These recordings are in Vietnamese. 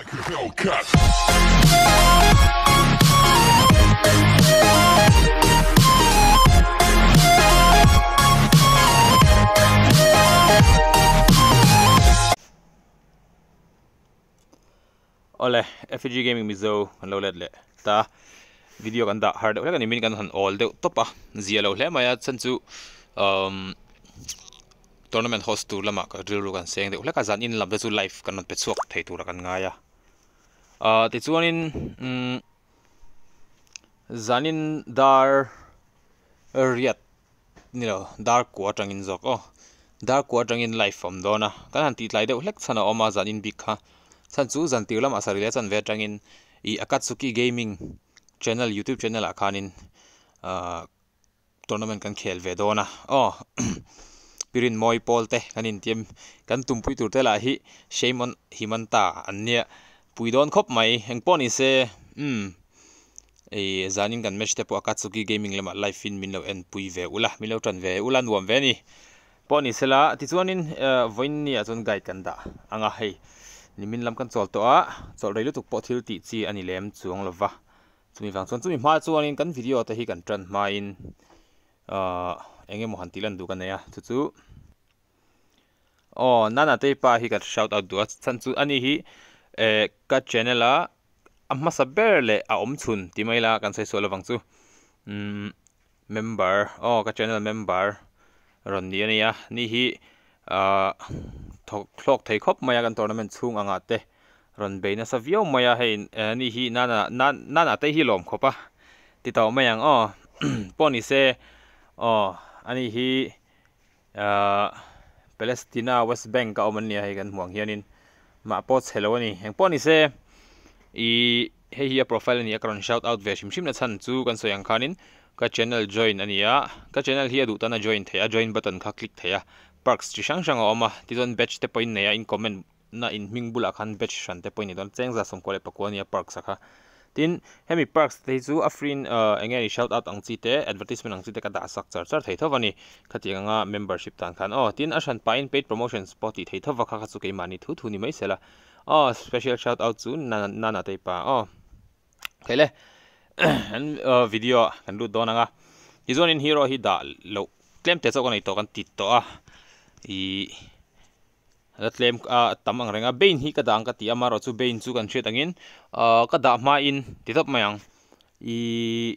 Ole, FG Gaming Mizo, lo let le. Ta video kan da hard le kan min kan han all de topa zia lo le maya chan chu um tournament host tu lama ka drill kan seng de le ka zan in lam chu live kan pe chuak thei tu ra kan nga ya ờ thì chuan in um, zanin dar riat ni lo dar ku atangin zok o dar ku atangin life from dona kan han ti tlai deuh hlek chana oma zanin bik kha chan chu zan tir lam asari le chan ve in i akatsuki gaming channel youtube channel a à, khanin uh, tournament kan khel ve dona oh pirin moi pol te kanin tiem kan tumpui tur te la hi shemon himanta ania ปุยโดนครบไหมเห่งป้อนอีเซอืมเอ้จานิงกันเมชเตปอากาศกีเกมมิ่งเลมาไลฟ์ฟินมิลเลวเอ็นปุยเวอุละมิลเลวจันเวอุลันวมเวนี่ป้อนอีเซละที่ส่วนนี้เอ่อวันนี้อาจจะไกด์กันด่าอ่างเฮนิมิลลัมกันจอดตัวจอดเรื่องตุกปอทิลติจีอันนี้เล่มสวงเลวะจุมีฟังส่วนจุมีมาส่วนนี้กันวิดีโอต่ที่กันจันมาอินเอ่อเอ็งยังมหันติลันดูกันเนี่ยจู่ๆอ๋อนั่นอ่ะเตยป้าที่กัน shout out ดูอ่ะฉันจู่อันนี้เอ่ก็เจเนล่ะอามาสเบอร์เลยอาอมชุนที่ไม่ละกันใช้ส่ลฟังซูอืม member อ๋อก็เจเนลเม member รอนนี้นี่ยนี่ฮีอ่าทอกคลอกไทยครบมายากันตัวนั้นมันช่วงอ่างเตะรอนเบย์นะสวิยอมมายาให้นี่ฮีนั่นนั่นนั่นอาเตฮีลมครบปะติดต่อไม่ยังอ๋อป้อนี่เซอ๋ออันนี้ฮีอ่าปเลสตินาเวสต์แบงก์ก็เอามันเนี่ยให้กันห่วงเฮียนิน ma po hello, ni heng po ni se i he hi a profile ni a shout out ve shim shim na chan chu kan so yang khanin ka channel join ania ka channel hi a du tana join theya join button kha click theya parks chi sang sang oma ti zon batch te point ne in comment na in mingbula khan batch shan te point ni don cheng za som kole pakwa ni parks kha tin hemi parks te chu a free ờ, engei shout out ang chi te advertisement ang chi te ka da sak char char thei thawani khatianga ờ, membership tan khan oh tin a shan pain paid promotion spot ti thei thawa vâng kha kha chu ke mani thu thu ni mai sela oh special shout out chu na na na te pa oh khale an video kan lu donanga izon in hero hi da lo claim te chok nei to kan tit to a à. i la a ah, tam ang renga bein hi kada dang ka ti ama ro chu bein chu kan thret angin a ah, kada ma in ti thap mayang i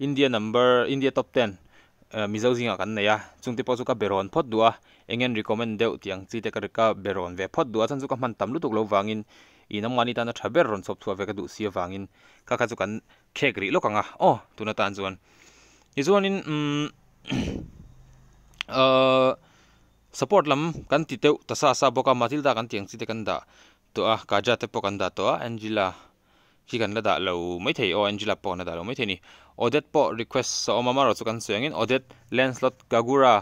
India number India top 10 ah, mizo zinga kan neya chungte pa chu ka beron phot dua engen recommend ti tiang chi te ka beron ve phot dua chan chu ka man tam lutuk lo wangin nam mani ta na thaber ron chop ve ka du sia wangin ka ka chu kan khekri lokanga oh tuna tan chuan ni in um uh support lam kan ti teu ta sa sa boka matilda kan tiang chi te kan da to a ka ja te pokan da to a angela chi kan la da lo mai thei o angela po na da lo mai thei ni odet po request so mama ro chu kan suang in odet landslot kagura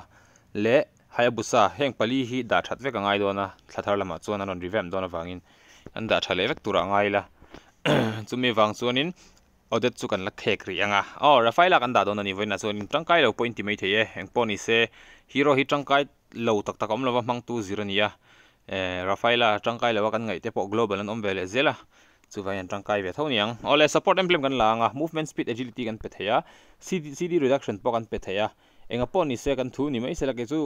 le hayabusa heng pali hi da that ve ka ngai do na thathar lama chuan an revamp do na wangin an da thale vek tura ngai la chumi wang chuanin odet chu kan la khek ri anga aw rafaela kan da do na ni voina chuan tangkai lo point ti mai thei e heng poni se hero hi tangkai lo tak tak om lawa mang tu zirania rafaela tangkai lawa kan ngai te po global an om vele zela chuwai an tangkai ve thau niang ole support emblem kan langa movement speed agility kan petheya cd cd reduction po kan petheya enga pon ni se kan thu ni mai selake chu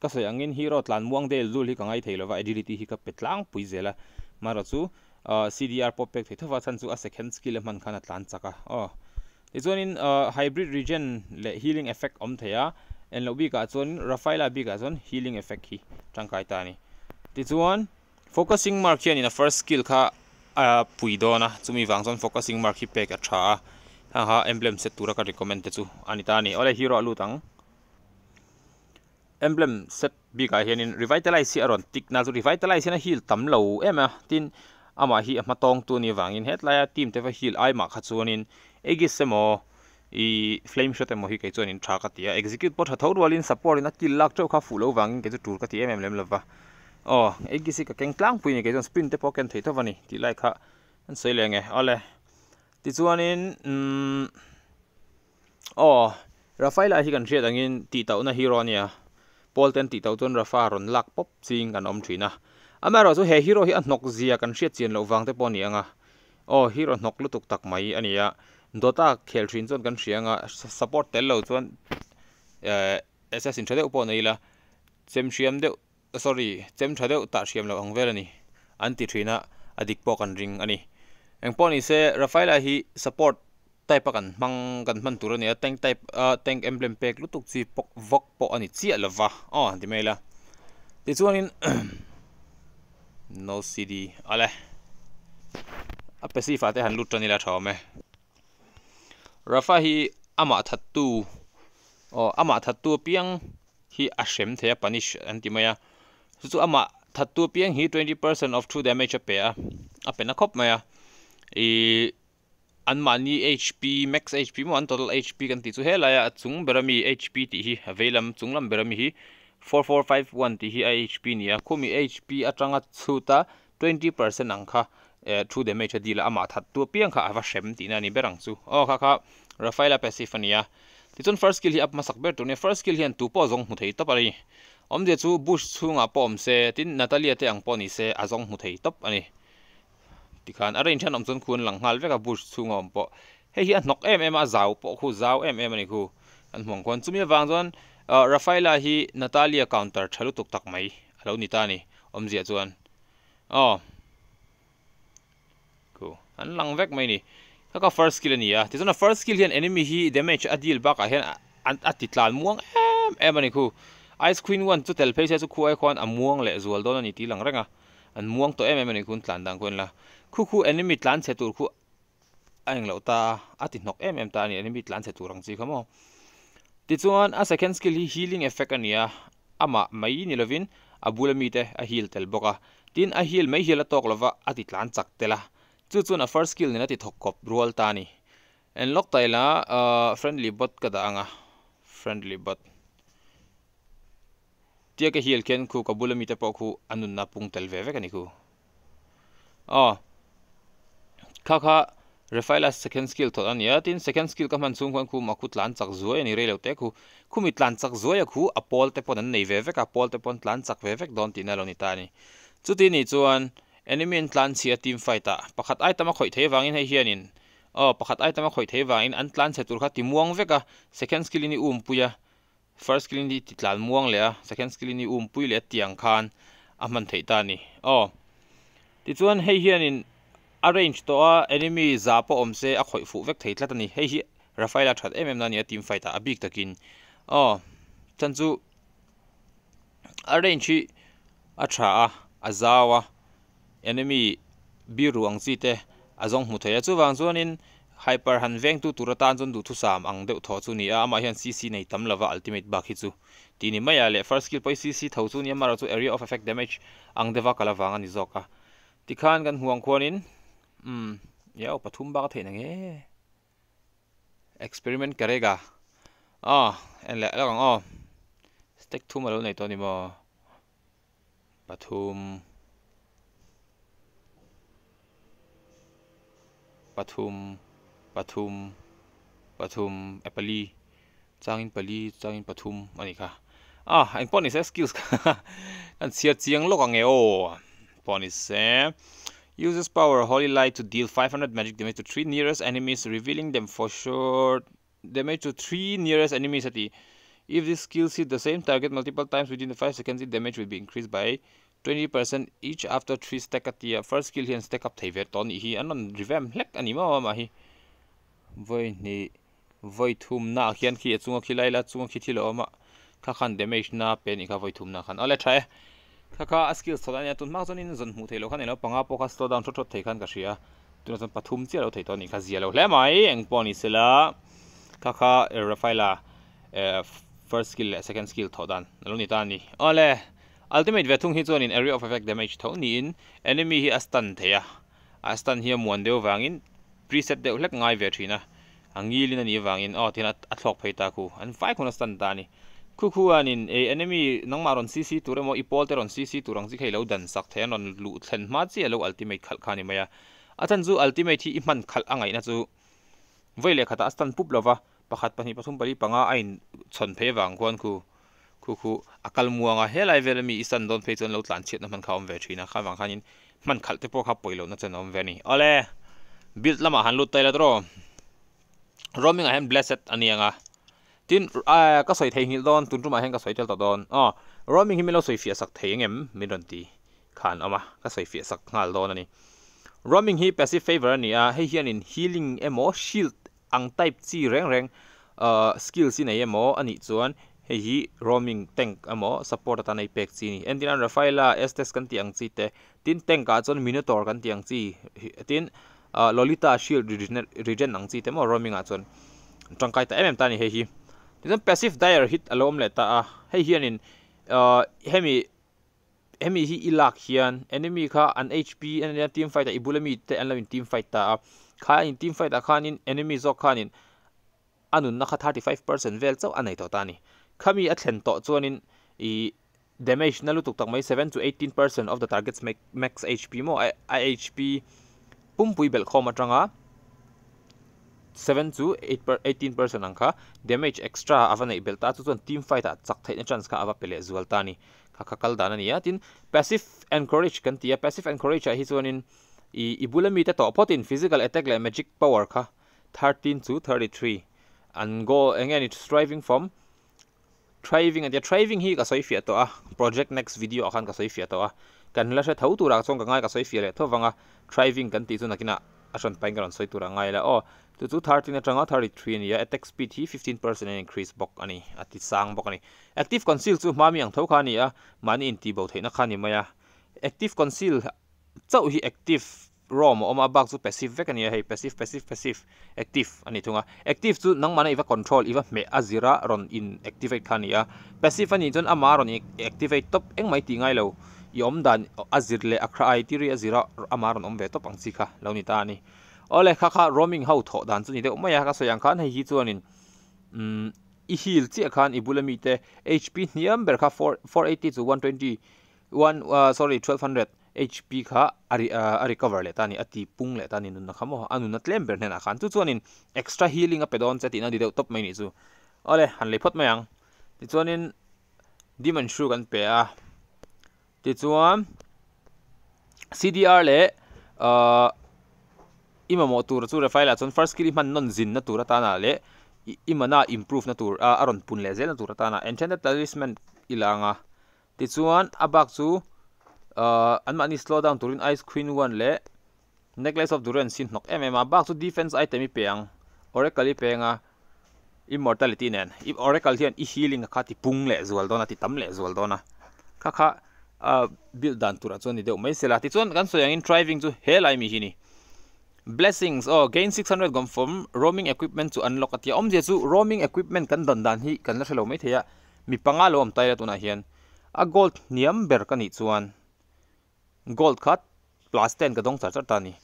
ka se angin hero tlan muang de lul hi kangai theilowa agility hi ka petlang pui zela mara chu cdr pop pek theithawa chan chu a second skill man khana tlan chaka oh tichuanin hybrid region le healing effect om theya en lo bi ka chuan rafaela bi ka chuan healing effect hi tangkai ta ni ti chuan focusing mark hian in a first skill kha a pui na, chumi wang chuan focusing mark hi pek a tha ha ha emblem set tura ka recommend te chu ani ta ni ole hero lu tang emblem set bi ka hian in revitalize aron tik na chu revitalize na heal tam lo em a tin ama hi ma tong tu ni wangin in het team te va heal ai ma kha chuan in egi i flame shot emaw hi ke chuanin tha ka tia execute pot hathor walin support in a kill lak tho kha fulo wangin ke chu tur ka ti mm lem lova o egisi ka keng tlang pui ni ke chon spin te poken thei tho wani ti lai kha an sei lenge ale ti chuanin um o rafaela hi kan riat angin ti tau na hero ania paul ten ti tau chon rafa ron lak pop ching an om thina amaro chu he hero hi an nok zia kan riat chen lo wang te pawh ni anga o hero nok lutuk tak mai ania dota khel thin chon kan hrianga support tel lo chon e, assassin thadeu po nei la chem hriam deuh sorry chem thadeu ta hriam lo angvel ani anti thina adik po kan ring ani engponi se rafaela hi support type kan mang kan man tur ania tank type tank emblem pack lutuk chi pok vok po ani chi alwa oh di mela ti chuanin no cd ale apesi fate han lut tani la thawme Rafa hi ama that tu oh ama that tu piang hi a shem the panish antimaya chu ama that tu piang hi 20% of true damage pe a apena khop maya e an mani hp max hp mo an total hp kan ti chu helaya chung berami hp ti hi avelam chunglam berami hi 4451 ti hi hp nia khumi hp atanga chuta 20% angkha thu de me che đi là ama that tu piang kha awa shem ti na ni berang chu o oh, kha kha rafaela pasifania ti chun first skill hi ap masak ber tu ne first skill hian tu po zong hu thei tapari om je chu bush chunga pom se tin natalia te ang poni se azong hu thei top ani ti khan arin than om chun khun lang hal veka bush chunga om po he hi nok em em a zau po khu zau em em ani khu an mong kon chumi wang zon eh, rafaela hi natalia counter thalu tuk tak mai alo ni ta ni om je chuan oh an lang vek mai ni ka first skill ni a ti zona first skill hian enemy hi damage a deal baka hian an atitlan muang em em ani khu ice queen one chu tel phei se chu khuai khon amuang le zual don ani ti lang renga an muang to em em ani kun tlan dang kun la khu khu enemy tlan che tur khu anh lo ta ati nok em em ta ni enemy tlan che turang chi khamo ti chuan a second skill hi healing effect ania ama mai ni lovin abula mi te a heal tel boka tin a heal mai heal a tok lova ati tlan chak tela chu chun first skill nena ti thok kop rual ta ni en lok tai la uh, friendly bot ka da anga friendly bot tia ka hiel ken khu ka bulami te po khu anun na pung tel ve ve kani khu oh kha kha refaila second skill thot an ya tin second skill ka man chung khan khu ma khu tlan chak zuai ni re lo khu khu mi tlan chak zuai khu a pol te pon an nei ve ve ka pol te pon tlan chak ve vek don tin alo ni ta ni chu ti ni chuan enemy tlan si a team fight a pakhat ai tama khoi thei wangin hei hianin o oh, pakhat ai tama khoi thei wangin an tlan se tur kha ti muang veka second skill ni um puya first skill ni titlan muang le a second skill ni um pui le tiang khan a man thei ta ni Oh, ti chuan hei hianin arrange to a enemy za omse om se a khoi fu vek thei tlat hei hi rafael a that mm na ni team fight a big takin Oh, chan chu arrange a tha a azawa enemy bi ruang chi te azong hmu thei a chu wang chuan in hyper han veng tu turatan chon du thu sam ang deuh tho chu ni a ah, ama hian cc nei tam lova ultimate ba khi chu ti ni mai le first skill poi cc tho chu ni ra chu area of effect damage ang dewa kala wang ani zoka ti khan gan huang khon in um hmm, yeah, pathum ba the na nge experiment karega ah en la la kang oh ah. stick thu ma lo nei to ni mo pathum Pathum, Pathum, Pathum, Apali, Changin Pali, Changin Pathum, Manika. Ah, and Pon is eh, skills. and Sia Chiang Lokange eh, O. Oh. Pon is eh? Uses power Holy Light to deal 500 magic damage to 3 nearest enemies, revealing them for sure. damage to 3 nearest enemies at the. If this skill hits the same target multiple times within the 5 seconds, the damage will be increased by 20% each after 3 stack at the first skill kill and stack up Tavia ver ton hi an an revamp hlek ani oh, ma ma hi voi ni ne, voi thum na hian khi chunga khilai la chunga khi thil oma oh, kha damage na pen i voi thum na khan ole Chai Kaka A skill thodan ya tun ma zon in zon mu thei lo khan elo panga poka slow down thot thot thei khan ka ria tun zon pathum chi lo thei ton i zia lo hle mai eng poni sela kha kha eh, rafaela eh, first skill eh, second skill thodan lo ni ta ni ole Ultimate Vetung hi chuan in area of effect damage Tony in enemy hier astan theya a stun hi wangin preset der hlek ngai ve thina angilin ani wangin oh, aw Tina a thlok an vai khona stun Kuku an in khu enemy nangma ron cc tur emaw ipol te ron cc turang chi khei lo dan sak the non lu thlen ma chi ultimate khal maya athan chu ultimate hi i man khal angai na chu veile khata astan pup lova pakhat pani pathum pali panga ain chon phei wang khuan khu คู่คูอากาศมัวงาเฮลไอเวลมีอิสันโดนเพื่อนเราตั้งเช็ดน้ำมันเข้าอันเวทีนะข้าวังข้างนี้มันขัดเทปโอข้าปุ๋ยเรานั่นจะน้องเวนี่เอาเลยบิดละมาหันลุตไตละตัวรอมิงาเฮนเบลเซตอันนี้งาทินอ่าก็สวยเทียงหิลดอนตุนตุมาเฮนก็สวยเจ้าตัดดอนอ๋อรอมิงฮิมิเราสวยเฟียสักเทียงเอ็มมิโดนตีขานเอามาก็สวยเฟียสักงาดอนอันนี้รอมิงฮีเป็นสิ่งเฟเวอร์นี่อ่ะให้เฮียนิน healing เอโม่ shield อังไทป์ที่แรงแรงเอ่อสกิลสี่งไหนเอโม่อันนี้ส่วน hehi roaming tank amo support ta nei pek chi ni endin an rafaela estes kan ti ang chi te tin tank ka chon minotaur kan ti chi tin ah, lolita shield region regen ang chi te mo roaming a chon tangkai ta mm ta ni hehi tin passive dire hit alom le ta a ah. hei hianin ah, hemi hemi hi ilak hian enemy kha an hp an team fight ta ibulami te an lawin team fight ta kha in team fight ta khanin enemy zo khanin anun na kha 35% vel chaw anei to ta ni khami a thlen to chuanin i damage na lutuk tak mai 7 to 18% of the target's max hp mo I HP ihp pumpui bel khoma tanga 7 to 8 18% angkha damage extra avanei belta chu chuan team fight a chak thaina chance kha awa pele zual tani kha kha kal dana niya tin passive encourage kan tia passive encourage hi chuanin i ibulami ta to potin physical attack le magic power kha 13 to 33 and go again it's striving from thriving and thriving hi ka soi fia to a project next video akhan ka soi fia to a kan la se thau tu ra chong ka ngai ka soi fia le thowanga thriving kan ti chu nakina asan pain kan soi tu ra ngai la o tu chu 13 atanga 33 ni ya attack speed hi 15% increase bok ani ati sang bok ani active conceal chu mami ang thau khani a mani in ti bo theina khani maya active conceal chau hi active รอมอมอบักสุเปสซีฟเวกันเนี่ยเฮ้ยเปสีฟเปสซีฟเปสซีฟแอคทีฟอันนี้ถูกไหมแอคทีฟสุนังมันอีว่าคอนโทรลอีว่าเมอะจิระรอนอินแอคทีเวตคันเนี่ยเปสซีฟอันนี้จนอามารอนอีแอคทีฟเวตท็อปเอ็งไม่ตีง่ายเลยยอมดันอาจิรเลอัคราไอที่รีอะจิระอามารอนอมเวตท็อปังซิค่ะแล้วนี่ตานี่โอเลค่ะค่ะรมิงเฮาถอดันสุนี่เด็กไม่อยากก็สยังคันให้ฮิตสวนนิอืมอีฮิลที่อาคอีบุลมีเต HP เนี่ยันเบอร์ค่ะ four four eighty to one twenty one อ่ sorry twelve hundred HP ka ari ah, ari le tani ati pung le tani nun nakamo anu na tlem ber nen khan chuanin extra healing a pedon chati na di deuh top mai ni chu ole han le phot mayang ti chuanin diman shru kan pe a ti chuan CDR le ah, ima mo tur chu a first kill man non zin na tur le imana improve na tur ah, aron pun le zel na tur ta na talisman ilanga ti chuan abak chu uh, anma ani slow down turin ice queen one le necklace of duran sin nok em em a bak chu defense item i peng oracle i penga immortality nen if oracle hian i healing kha ti pung le zual dona ti tam le zual dona kha kha a build dan tura chon ni deuh mai sela ti chon kan soyang in driving chu helai mi hini blessings oh gain 600 gom from roaming equipment to unlock atia om je chu roaming equipment kan dan dan hi kan la thelo mai theya mi panga lom tai la tuna hian a gold niam ber kani chuan gold khat plus 10 ka dong char char tani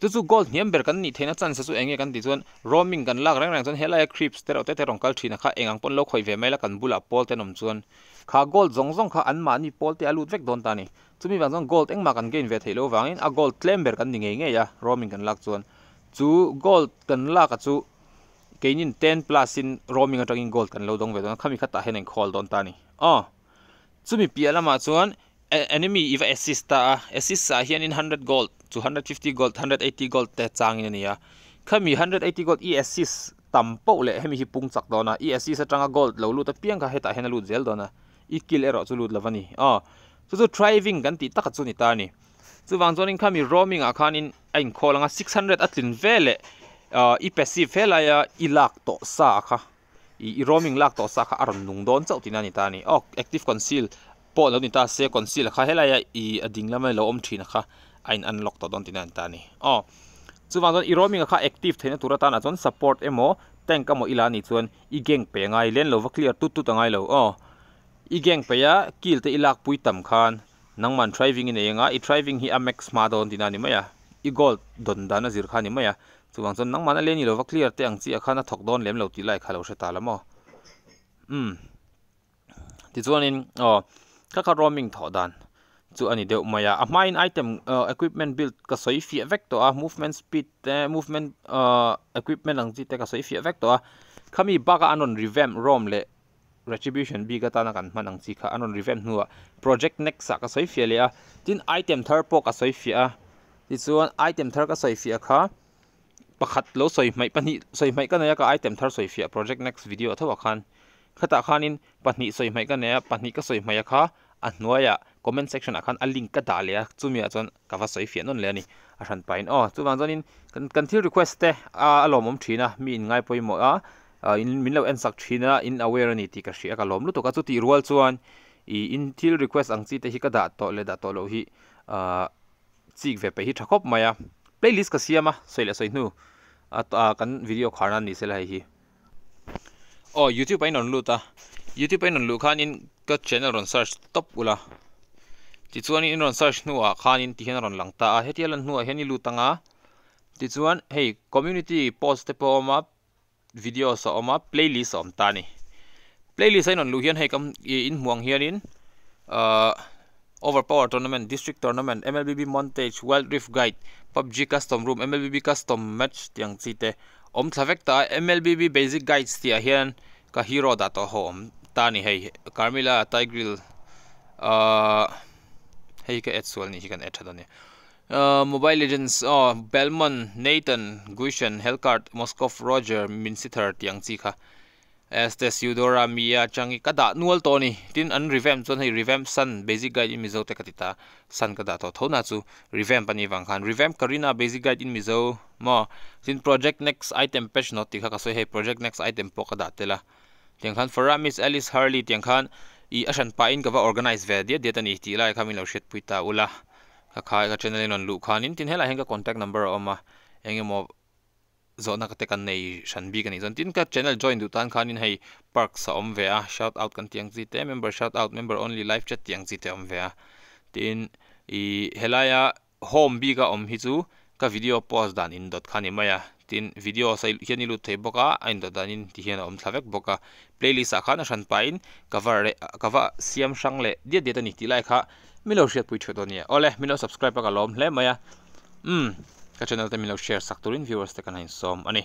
tu chu gold hniam ber kan ni theina chance chu enge kan ti chuan roaming kan lak rang rang chuan helai creeps ter ote ter onkal thina kha engang pon lo khoi ve mai la kan bula pol te nom chuan kha gold zong zong kha an ma ni pol te alut vek don ta tani chumi wang zong gold engma kan gain ve thelo wangin a gold claim ber kan ni nge nge ya roaming kan lak chuan chu gold kan lak a chu keinin 10 plus in roaming atangin gold kan lo dong ve don khami khata hen en khol don ta tani a ah, chumi pialama chuan enemy if assist ta assist sa hian in 100 gold 2 5 0 gold 180 gold te chang ni ya khami 180 gold e assist tampo le hemi hi pung chak dona e assist atanga gold lo lu ta piang ka heta h e n ล lu zel dona e kill ero chu lut lawani a chu chu driving gan ti taka chu ni ta ni chu wang zonin khami roaming a khan in ain kholanga 600 atlin vele e passive f e l อ ya e lak ต่อ a k อ a i roaming lak to sa kha aron nung don chau tinani น a ่ i ok active conceal ปแล้วนี่ตาเซคอนซีล่ะคะให้รายอีดิงแล้วไม่ลอมทีนะคะอันอันล็อกตัวตอนตินันตานี่อ๋อซึ่งันนั้นอีโรมิงก็ค่ะแอคทีฟเทนตุระตานั้นสปอร์ตเอโมแตงกับโมอีลานี่ส่วนอีเก่งเปย์ไงเล่นเลยว่าเคลียร์ตุ๊ดตุ๊ดไงเลยอ๋ออีเก่งเปย์ียกีลเต่อีลักปุยต่ำคันนังมันทริวิ่งอีเนียงอ่ะอีทริวิ่งฮีอเม็กซ์มาตอนตินันนี่ไม่ยาอีโกลดอนดานะจิรคันนี่ไม่ยาซึ่งัางตอนนังมันเล่นนเลยว่าเคลียร์แต่งซีอ่ะคันน่ะถกโดนเล่มเราตีไล่ค่ะเราเสยตาละมังอืมที่ส่วนนี้อ๋อก็ค roaming ถอดันจู่อันนี้เดี๋ยวมายาอ่ะไม่ไอเทมอ่อ equipment build ก็สวยฟีเอฟเฟกต์ตัว movement speed เออ movement อ่อ equipment หลังจีเต็กก็สวยฟีเอฟเฟกต์ตัวค้ามีบ้ากอันนั้น revamp rom a เลย retribution บีก็ตานักันมันหลังจีข้าอันนั้น revamp หัว project next ก็สวยฟีเลยอ่ะทีนไอเทมเทอร์โปก็สวยฟีอ่ะที่ส่วนไอเทมเทอร์ก็สวยฟีอ่ะค่าปะคัดแล้วสวยไม่ปนิสวยไม่ก็เนี่ยก็ไอเทมเทอร์สวยฟีอ่ะ project next video ถ้าว่าขันข้าตาขานีนปนิสวยไม่ก็เนี่ยปนิก็สวยไม่อ่ะข้า a hnuaiah comment section ah khan a link ka dah leh a chumi ah chuan cover soi fian này, le ani a hran pain bạn oh, chuwang chuanin cần cần thiết request thế à a lawm om thina mi in ngai pawimawh a in mình lo en sak thina in aware ani ti ka hri a ka lawm lu to ka chu ti rual chuan i in thil request ang chi te hi ka dah to le dah to lo hi chik ve pe hi thakop maya playlist ka siama soile soi nu à cần video kharna ni sel hai hi oh youtube pain on luôn ta ยูทูป u b e นนนลูกค้านินก็ช่องรอนเซิร์ชท็อปอุลาจิตส่วนนี้รอนเซิร์ชนัวค้านินที่เห็นรอนหลังตาเฮติลันนัวเฮนี่ลูตังอ่ะจิตส่วนเฮ้ยคอมมูนิตี้โพสต์เตปออกมาวิดีโอสออกมาเพลย์ลิสต์ออกตานี่เพลย์ลิสต์ไอ้นนลูกเฮียนให้คำอินห่วงเฮียนินเอ่อ Overpower Tournament, District Tournament, MLBB Montage, Wild Rift Guide, PUBG Custom Room, MLBB Custom Match tiang chite om thavek ta MLBB Basic Guides เ i ียนก n ka hero da to ho om tani hei Carmilla Tigril uh hei ka etsual ni kan etha dani uh, Mobile Legends oh Belmont Nathan Guishan Helcart Moskov Roger Minsiter tiang chi kha Estes Eudora Mia changi kada nual toni tin an revamp chon hei revamp san basic guide in mizo te katita san kada to thona chu revamp pani wang khan revamp karina basic guide in mizo mo tin project next item patch not tikha ka so hei project next item pokada tela Tiếng khan for miss alice harley tiếng khan i ashan pa in kawa organize ve dia data ni ti lai khamin lo shet puita ula kha kha ka channel non lu khan in tin hela heng ka contact number oma engemo zona ka tekan nei shan bi kan izon tin ka channel join du tan khan in hei park sa om ve a shout out kan tiang ji te member shout out member only live chat tiang ji te om ve a tin i helaya home bi ka om hi chu ka video post dan in dot khan i maya tin video sai hian i thei bawk a a in dawt danin ti hian a awm thla vek bawk a playlist a khan a hran pain cover re cover siam hrang le dia dia tani ti lai kha milo share pui thot ania ole milo subscribe ka lom hle maya um mm, ka channel te milo share sak turin viewers te kan hain som ani